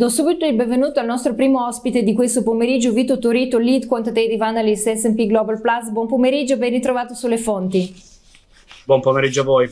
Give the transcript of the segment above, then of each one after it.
Do subito il benvenuto al nostro primo ospite di questo pomeriggio, Vito Torito, Lead Quantitative Analyst S&P Global Plus. Buon pomeriggio, ben ritrovato sulle fonti. Buon pomeriggio a voi.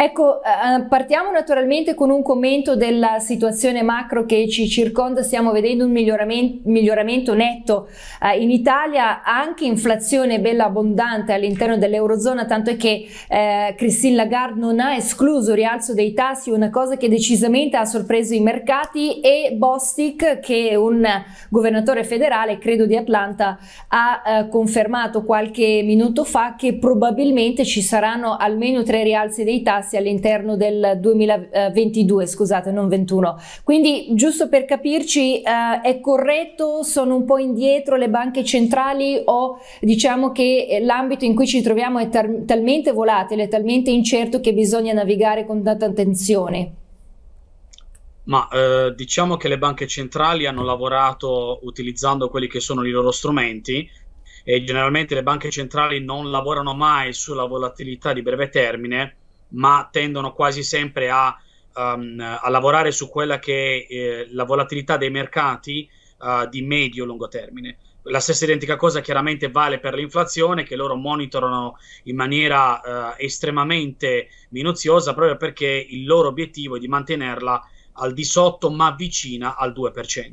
Ecco, eh, partiamo naturalmente con un commento della situazione macro che ci circonda, stiamo vedendo un miglioramento, miglioramento netto eh, in Italia, anche inflazione bella abbondante all'interno dell'Eurozona, tanto è che eh, Christine Lagarde non ha escluso il rialzo dei tassi, una cosa che decisamente ha sorpreso i mercati e Bostic, che è un governatore federale, credo di Atlanta, ha eh, confermato qualche minuto fa che probabilmente ci saranno almeno tre rialzi dei tassi verificarsi all'interno del 2022, scusate, non 21. Quindi, giusto per capirci, eh, è corretto, sono un po' indietro le banche centrali o diciamo che eh, l'ambito in cui ci troviamo è tar- talmente volatile, talmente incerto che bisogna navigare con tanta attenzione? Ma eh, diciamo che le banche centrali hanno lavorato utilizzando quelli che sono i loro strumenti e generalmente le banche centrali non lavorano mai sulla volatilità di breve termine, ma tendono quasi sempre a, um, a lavorare su quella che è eh, la volatilità dei mercati uh, di medio-lungo termine. La stessa identica cosa chiaramente vale per l'inflazione che loro monitorano in maniera uh, estremamente minuziosa proprio perché il loro obiettivo è di mantenerla al di sotto ma vicina al 2%.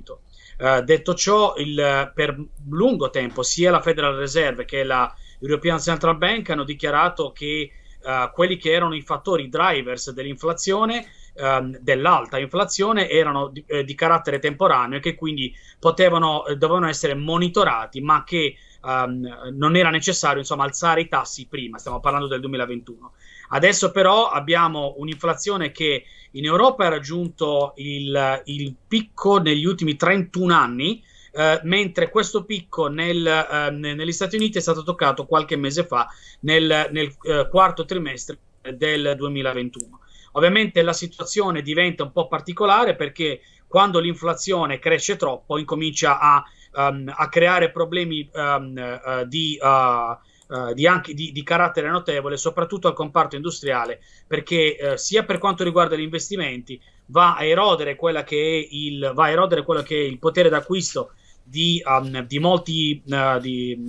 Uh, detto ciò, il, per lungo tempo sia la Federal Reserve che la European Central Bank hanno dichiarato che uh, quelli che erano i fattori drivers dell'inflazione ehm, dell'alta inflazione erano di, eh, di, carattere temporaneo e che quindi potevano, eh, dovevano essere monitorati, ma che ehm, non era necessario insomma, alzare i tassi prima, stiamo parlando del 2021. Adesso però abbiamo un'inflazione che in Europa ha raggiunto il, il picco negli ultimi 31 anni, eh, mentre questo picco nel, eh, negli Stati Uniti è stato toccato qualche mese fa, nel, nel eh, quarto trimestre del 2021. Ovviamente la situazione diventa un po' particolare perché quando l'inflazione cresce troppo incomincia a, um, a creare problemi um, uh, di... Uh, Uh, di, anche, di, di, carattere notevole, soprattutto al comparto industriale, perché uh, sia per quanto riguarda gli investimenti va a erodere, che è il, va a erodere quello che è il potere d'acquisto di, um, di, molti, uh, di,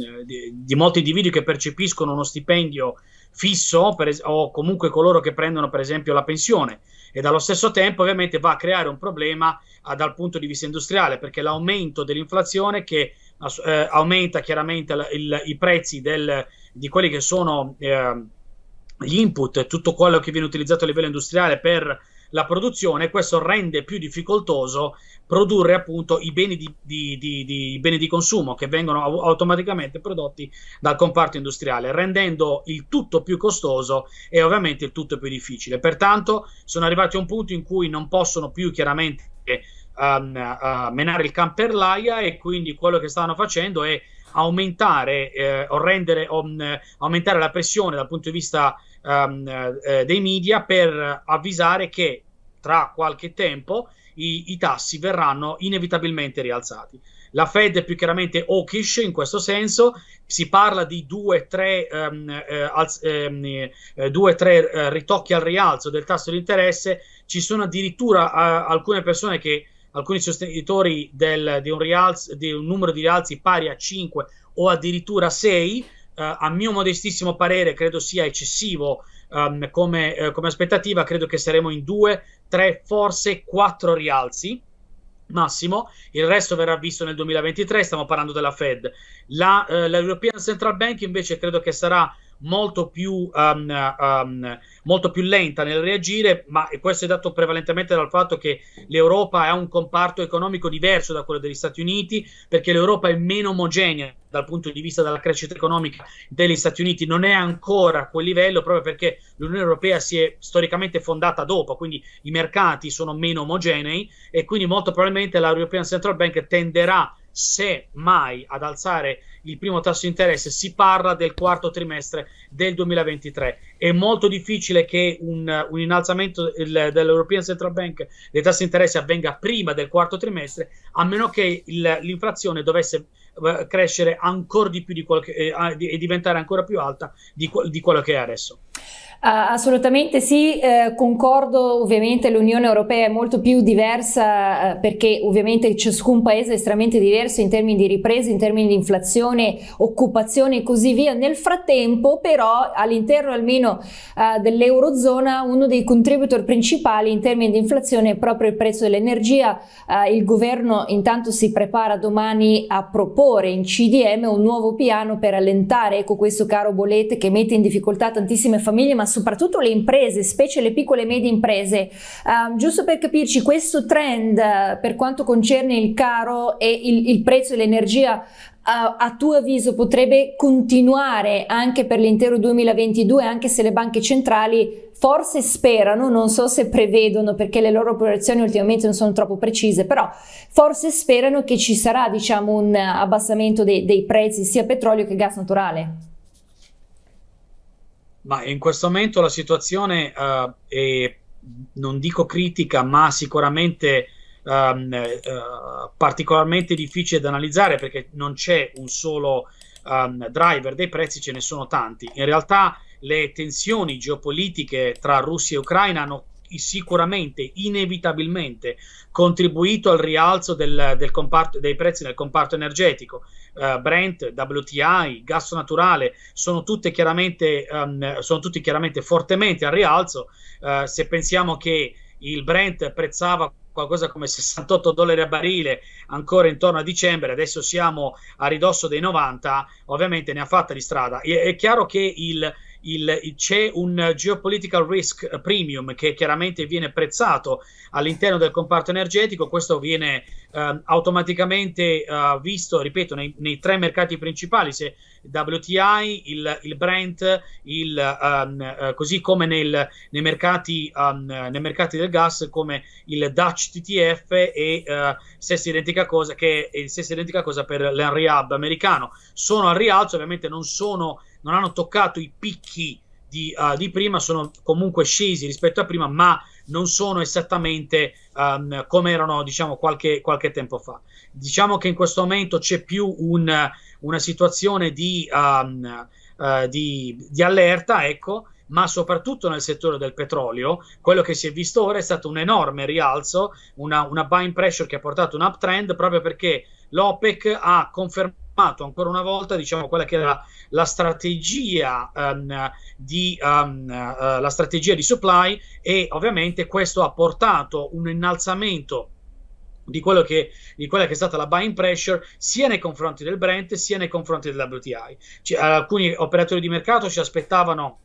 di, molti, individui che percepiscono uno stipendio fisso per, o comunque coloro che prendono per esempio la pensione e dallo stesso tempo ovviamente va a creare un problema uh, dal punto di vista industriale perché l'aumento dell'inflazione che uh, aumenta chiaramente il, il, i prezzi del, di quelli che sono ehm, gli input, tutto quello che viene utilizzato a livello industriale per la produzione, questo rende più difficoltoso produrre appunto i beni di, di, di, beni di, consumo che vengono automaticamente prodotti dal comparto industriale, rendendo il tutto più costoso e ovviamente il tutto più difficile. Pertanto sono arrivati a un punto in cui non possono più chiaramente um, uh, menare il can l'aia e quindi quello che stanno facendo è aumentare eh, o rendere um, aumentare la pressione dal punto di vista um, eh, dei media per avvisare che tra qualche tempo i, i tassi verranno inevitabilmente rialzati. La Fed è più chiaramente hawkish in questo senso, si parla di 2-3 um, ehm, eh, ehm, eh, eh, ritocchi al rialzo del tasso di interesse, ci sono addirittura uh, alcune persone che alcuni sostenitori del, di, un rialzo, di, un numero di rialzi pari a 5 o addirittura 6 eh, a mio modestissimo parere credo sia eccessivo um, come, eh, come aspettativa, credo che saremo in due, tre, forse quattro rialzi massimo, il resto verrà visto nel 2023, stiamo parlando della Fed. La, eh, la European Central Bank invece credo che sarà molto più, um, um, molto più lenta nel reagire, ma questo è dato prevalentemente dal fatto che l'Europa ha un comparto economico diverso da quello degli Stati Uniti, perché l'Europa è meno omogenea dal punto di vista della crescita economica degli Stati Uniti, non è ancora a quel livello proprio perché l'Unione Europea si è storicamente fondata dopo, quindi i mercati sono meno omogenei e quindi molto probabilmente la European Central Bank tenderà se mai ad alzare il primo tasso di interesse, si parla del quarto trimestre del 2023. È molto difficile che un, un innalzamento dell'European Central Bank dei tassi di interesse avvenga prima del quarto trimestre, a meno che l'inflazione dovesse eh, crescere ancora di più di che, eh, e diventare ancora più alta di, di quello che è adesso. Ah, assolutamente sì, eh, concordo, ovviamente l'Unione Europea è molto più diversa eh, perché ovviamente ciascun paese è estremamente diverso in termini di ripresa, in termini di inflazione, occupazione e così via. Nel frattempo però all'interno almeno eh, dell'Eurozona uno dei contributor principali in termini di inflazione è proprio il prezzo dell'energia. Ah, il governo intanto si prepara domani a proporre in CDM un nuovo piano per allentare ecco, questo caro bollette che mette in difficoltà tantissime famiglie ma soprattutto le imprese, specie le piccole e medie imprese. Um, giusto per capirci, questo trend eh, per quanto concerne il caro e il, il prezzo dell'energia Uh, a tuo avviso potrebbe continuare anche per l'intero 2022, anche se le banche centrali forse sperano, non so se prevedono perché le loro proiezioni ultimamente non sono troppo precise, però forse sperano che ci sarà diciamo, un abbassamento dei, dei prezzi sia petrolio che gas naturale. Ma in questo momento la situazione uh, è, non dico critica, ma sicuramente um, uh, particolarmente difficile da analizzare perché non c'è un solo um, driver dei prezzi, ce ne sono tanti. In realtà le tensioni geopolitiche tra Russia e Ucraina hanno sicuramente, inevitabilmente, contribuito al rialzo del, del comparto, dei prezzi nel comparto energetico uh, Brent, WTI, gas naturale, sono, um, sono tutti chiaramente fortemente al rialzo. Uh, se pensiamo che il Brent prezzava qualcosa come 68 dollari a barile ancora intorno a dicembre, adesso siamo a ridosso dei 90, ovviamente ne ha fatta di strada. E- è chiaro che il il, c'è un geopolitical risk premium che chiaramente viene prezzato all'interno del comparto energetico, questo viene eh, automaticamente eh, visto, ripeto, nei, nei, tre mercati principali, se WTI, il, il Brent, il, um, così come nel, nei, mercati, um, nei, mercati, del gas, come il Dutch TTF e uh, stessa identica cosa, che è stessa identica cosa per Hub americano. Sono al rialzo, ovviamente non sono non hanno toccato i picchi di, uh, di, prima, sono comunque scesi rispetto a prima, ma non sono esattamente um, come erano diciamo, qualche, qualche, tempo fa. Diciamo che in questo momento c'è più un, una situazione di, um, uh, di, di allerta, ecco, ma soprattutto nel settore del petrolio, quello che si è visto ora è stato un enorme rialzo, una, una buying pressure che ha portato un uptrend proprio perché l'OPEC ha confermato ancora una volta diciamo, quella che era la strategia, um, di, um, uh, la strategia di supply e ovviamente questo ha portato un innalzamento di, che, di, quella che è stata la buying pressure sia nei confronti del Brent sia nei confronti della WTI. C- alcuni operatori di mercato ci aspettavano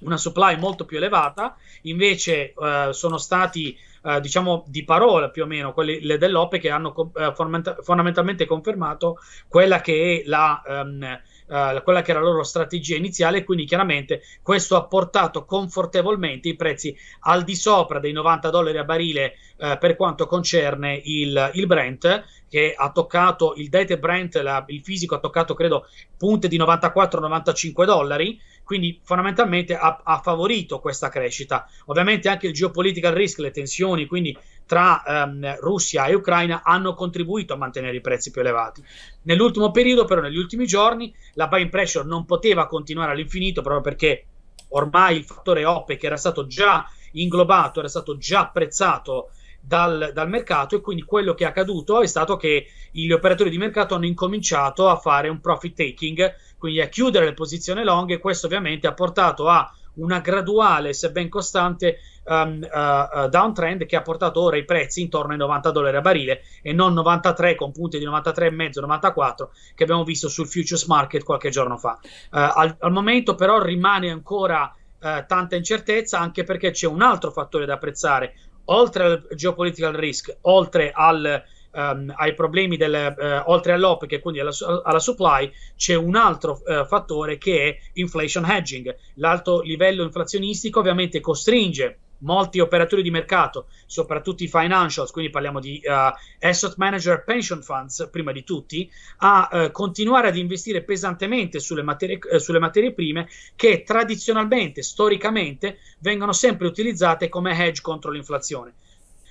una supply molto più elevata, invece eh, sono stati eh, diciamo di parola più o meno quelle dell'OPE che hanno eh, fondamentalmente confermato quella che, la, ehm, eh, quella che era la loro strategia iniziale, quindi chiaramente questo ha portato confortevolmente i prezzi al di sopra dei 90 dollari a barile eh, per quanto concerne il, il, Brent, che ha toccato il Date Brent, la, il fisico ha toccato credo punte di 94-95 dollari, quindi fondamentalmente ha, ha, favorito questa crescita. Ovviamente anche il geopolitical risk, le tensioni quindi tra ehm, Russia e Ucraina hanno contribuito a mantenere i prezzi più elevati. Nell'ultimo periodo, però negli ultimi giorni, la buying pressure non poteva continuare all'infinito proprio perché ormai il fattore OPEC era stato già inglobato, era stato già apprezzato dal, dal, mercato e quindi quello che è accaduto è stato che gli operatori di mercato hanno incominciato a fare un profit taking, quindi a chiudere le posizioni long e questo ovviamente ha portato a una graduale, sebbene costante, um, uh, uh, downtrend che ha portato ora i prezzi intorno ai 90 dollari a barile e non 93 con punti di 93,5, 94 che abbiamo visto sul futures market qualche giorno fa. Uh, al, al momento però rimane ancora Uh, tanta incertezza anche perché c'è un altro fattore da apprezzare oltre al geopolitical risk, oltre al, um, ai problemi del, uh, oltre all'OPEC e quindi alla, alla, supply, c'è un altro uh, fattore che è inflation hedging. L'alto livello inflazionistico ovviamente costringe molti operatori di mercato, soprattutto i financials, quindi parliamo di uh, asset manager, pension funds, prima di tutti, a uh, continuare ad investire pesantemente sulle materie, eh, sulle materie prime che tradizionalmente, storicamente, vengono sempre utilizzate come hedge contro l'inflazione.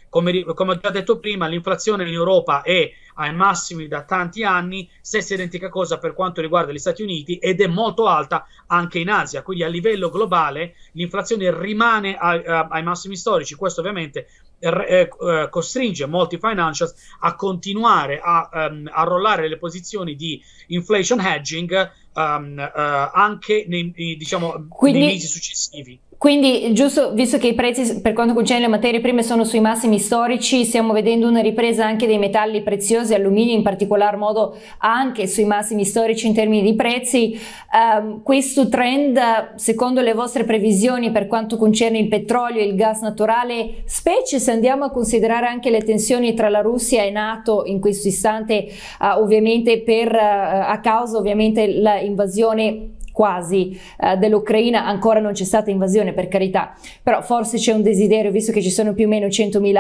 Come, come, ho già detto prima, l'inflazione in Europa è ai massimi da tanti anni, stessa identica cosa per quanto riguarda gli Stati Uniti ed è molto alta anche in Asia, quindi a livello globale l'inflazione rimane a, a, ai massimi storici, questo ovviamente eh, eh, costringe molti financials a continuare a, um, a rollare le posizioni di inflation hedging um, uh, anche nei, diciamo, quindi... nei mesi successivi. Quindi, giusto, visto che i prezzi per quanto concerne le materie prime sono sui massimi storici, stiamo vedendo una ripresa anche dei metalli preziosi, alluminio in particolar modo anche sui massimi storici in termini di prezzi. Um, questo trend, secondo le vostre previsioni per quanto concerne il petrolio e il gas naturale, specie se andiamo a considerare anche le tensioni tra la Russia e Nato in questo istante, uh, ovviamente per, uh, a causa ovviamente dell'invasione quasi eh, dell'Ucraina, ancora non c'è stata invasione per carità, però forse c'è un desiderio, visto che ci sono più o meno 100.000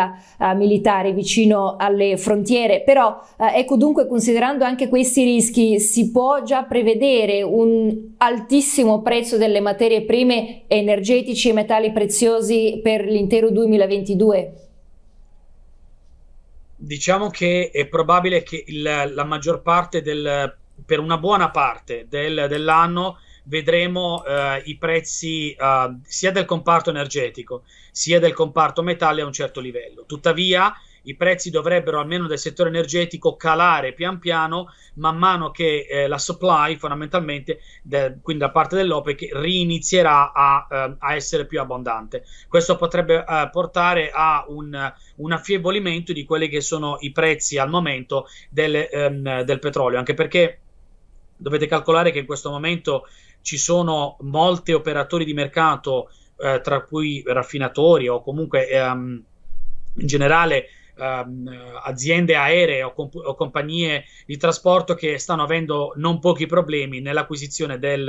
eh, militari vicino alle frontiere, però eh, ecco dunque considerando anche questi rischi si può già prevedere un altissimo prezzo delle materie prime energetici e metalli preziosi per l'intero 2022? Diciamo che è probabile che il, la maggior parte del, per una buona parte del, dell'anno vedremo eh, i prezzi eh, sia del comparto energetico sia del comparto metalli a un certo livello. Tuttavia i prezzi dovrebbero almeno del settore energetico calare pian piano man mano che eh, la supply fondamentalmente de, quindi da parte dell'OPEC rinizierà a, eh, a essere più abbondante questo potrebbe eh, portare a un, un, affievolimento di quelli che sono i prezzi al momento del, ehm, del petrolio anche perché dovete calcolare che in questo momento ci sono molti operatori di mercato, eh, tra cui raffinatori o comunque ehm, in generale ehm, aziende aeree o, comp- o, compagnie di trasporto che stanno avendo non pochi problemi nell'acquisizione del,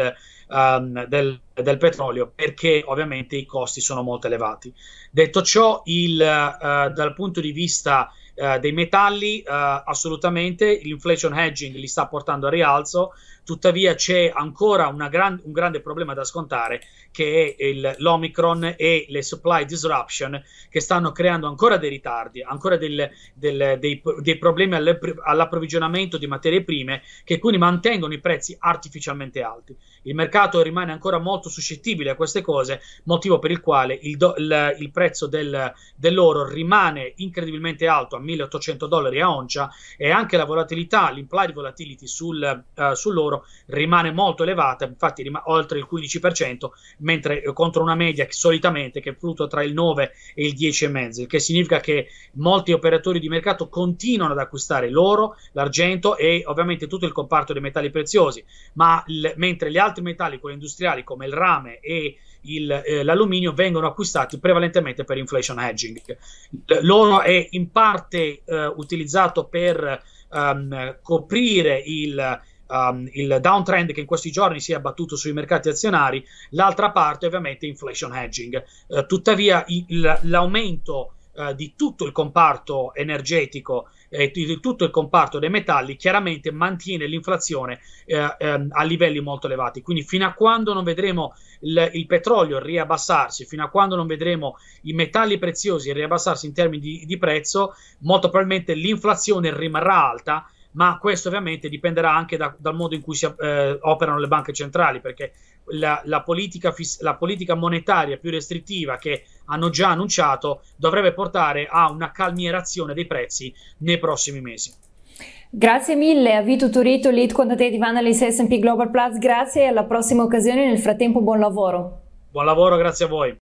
ehm, del, del petrolio perché ovviamente i costi sono molto elevati. Detto ciò, il, eh, dal punto di vista Uh, dei metalli uh, assolutamente l'inflation hedging li sta portando a rialzo tuttavia c'è ancora gran, un grande problema da scontare che è il, l'Omicron e le supply disruption che stanno creando ancora dei ritardi, ancora del, del, dei, dei, problemi all'approvvigionamento di materie prime che quindi mantengono i prezzi artificialmente alti. Il mercato rimane ancora molto suscettibile a queste cose, motivo per il quale il, do, il, il prezzo del, dell'oro rimane incredibilmente alto a 1800 dollari a oncia e anche la volatilità, l'implied volatility sul, uh, sull'oro rimane molto elevata, infatti rim- oltre il 15%, mentre eh, contro una media che solitamente che fluttua tra il 9 e il 10,5, il che significa che molti operatori di mercato continuano ad acquistare l'oro, l'argento e ovviamente tutto il comparto dei metalli preziosi, ma il, mentre gli altri metalli, quelli industriali come il rame e il, eh, l'alluminio vengono acquistati prevalentemente per inflation hedging. L'oro è in parte eh, utilizzato per ehm, coprire il, um, il downtrend che in questi giorni si è abbattuto sui mercati azionari, l'altra parte ovviamente inflation hedging. Uh, tuttavia il, l'aumento uh, di tutto il comparto energetico e eh, di tutto il comparto dei metalli chiaramente mantiene l'inflazione eh, eh, a livelli molto elevati. Quindi fino a quando non vedremo il, il, petrolio riabbassarsi, fino a quando non vedremo i metalli preziosi riabbassarsi in termini di, di prezzo, molto probabilmente l'inflazione rimarrà alta ma questo ovviamente dipenderà anche da, dal modo in cui si eh, operano le banche centrali, perché la, la, politica la, politica monetaria più restrittiva che hanno già annunciato dovrebbe portare a una calmierazione dei prezzi nei prossimi mesi. Grazie mille a Vito Turito, lead quantitative analyst S&P Global Plus, grazie e alla prossima occasione, nel frattempo buon lavoro. Buon lavoro, grazie a voi.